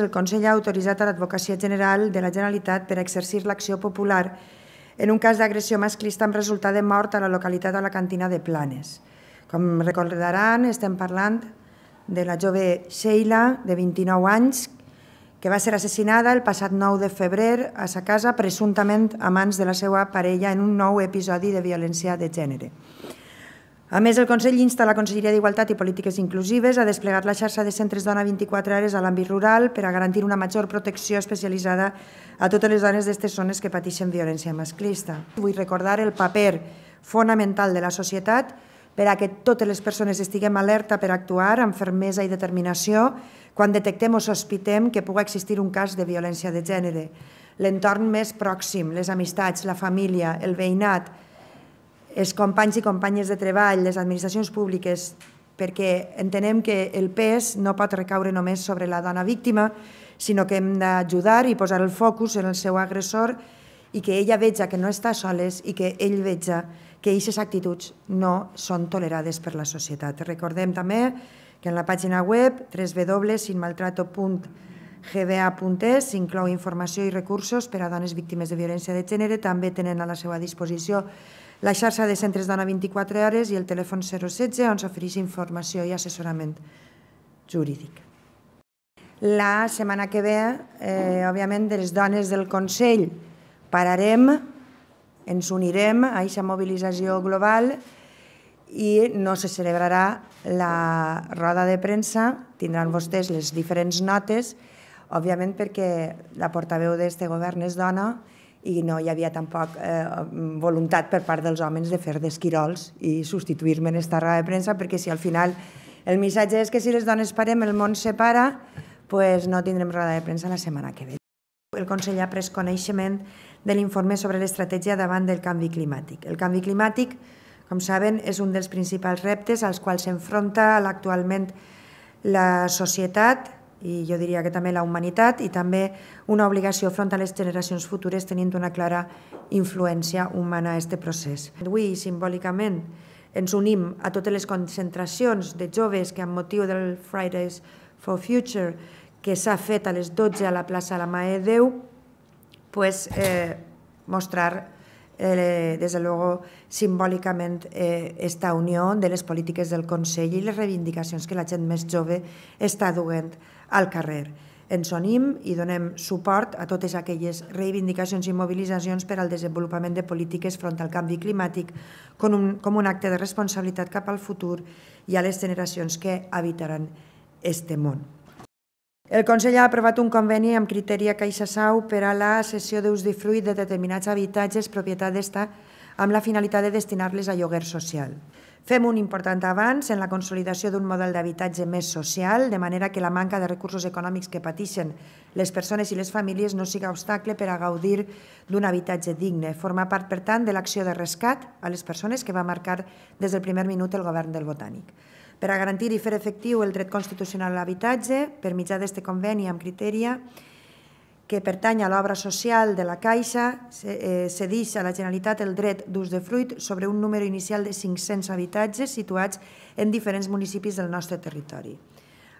El Consell ha autoritzat a l'Advocacia General de la Generalitat per exercir l'acció popular en un cas d'agressió masclista amb resultat de mort a la localitat de la cantina de Planes. Com recordaran, estem parlant de la jove Sheila, de 29 anys, que va ser assassinada el passat 9 de febrer a sa casa, presumptament a mans de la seva parella en un nou episodi de violència de gènere. A més, el Consell insta la Conselleria d'Igualtat i Polítiques Inclusives a desplegar la xarxa de centres dona 24 hores a l'àmbit rural per a garantir una major protecció especialitzada a totes les dones d'aquestes zones que pateixen violència masclista. Vull recordar el paper fonamental de la societat per a que totes les persones estiguem alerta per actuar amb fermesa i determinació quan detectem o sospitem que pugui existir un cas de violència de gènere. L'entorn més pròxim, les amistats, la família, el veïnat, els companys i companyes de treball, les administracions públiques, perquè entenem que el pes no pot recaure només sobre la dona víctima, sinó que hem d'ajudar i posar el focus en el seu agressor i que ella veja que no està soles i que ell veja que aquestes actituds no són tolerades per la societat. Recordem també que en la pàgina web www.sinmaltrato.gba.es s'inclou informació i recursos per a dones víctimes de violència de gènere. També tenen a la seva disposició la xarxa de centres dona 24 hores i el telèfon 016 on s'ofereix informació i assessorament jurídic. La setmana que ve, eh, mm. òbviament, de les dones del Consell pararem, ens unirem a aquesta mobilització global i no se celebrarà la roda de premsa, tindran vostès les diferents notes, òbviament perquè la portaveu d'aquest govern és dona i no hi havia tampoc eh, voluntat per part dels homes de fer d'esquirols i substituir-me en esta roda de premsa, perquè si al final el missatge és que si les dones parem, el món se para, pues no tindrem roda de premsa la setmana que ve. El Consell ha pres coneixement de l'informe sobre l'estratègia davant del canvi climàtic. El canvi climàtic, com saben, és un dels principals reptes als quals s'enfronta actualment la societat, i jo diria que també la humanitat i també una obligació front a les generacions futures tenint una clara influència humana a aquest procés. Avui, simbòlicament, ens unim a totes les concentracions de joves que amb motiu del Fridays for Future que s'ha fet a les 12 a la plaça la Mà de Déu, pues, eh, mostrar eh, de luego simbòlicament eh, esta unió de les polítiques del Consell i les reivindicacions que la gent més jove està duent al carrer. Ens unim i donem suport a totes aquelles reivindicacions i mobilitzacions per al desenvolupament de polítiques front al canvi climàtic com un, com un acte de responsabilitat cap al futur i a les generacions que habitaran este món. El Consell ha aprovat un conveni amb criteri a Caixa Sau per a la cessió d'ús de fruit de determinats habitatges propietat d'esta amb la finalitat de destinar-les a lloguer social. Fem un important avanç en la consolidació d'un model d'habitatge més social, de manera que la manca de recursos econòmics que pateixen les persones i les famílies no siga obstacle per a gaudir d'un habitatge digne. Forma part, per tant, de l'acció de rescat a les persones que va marcar des del primer minut el govern del Botànic per a garantir i fer efectiu el dret constitucional a l'habitatge per mitjà d'aquest conveni amb criteria que pertany a l'obra social de la Caixa, eh, cedix a la Generalitat el dret d'ús de fruit sobre un número inicial de 500 habitatges situats en diferents municipis del nostre territori.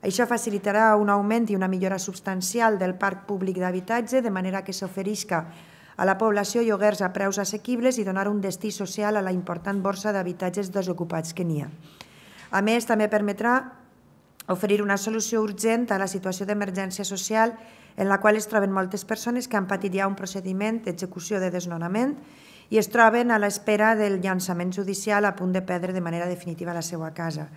Això facilitarà un augment i una millora substancial del parc públic d'habitatge de manera que s'oferisca a la població lloguers a preus assequibles i donar un destí social a la important borsa d'habitatges desocupats que n'hi ha. A més, també permetrà oferir una solució urgent a la situació d'emergència social en la qual es troben moltes persones que han patit ja un procediment d'execució de desnonament i es troben a l'espera del llançament judicial a punt de perdre de manera definitiva la seva casa.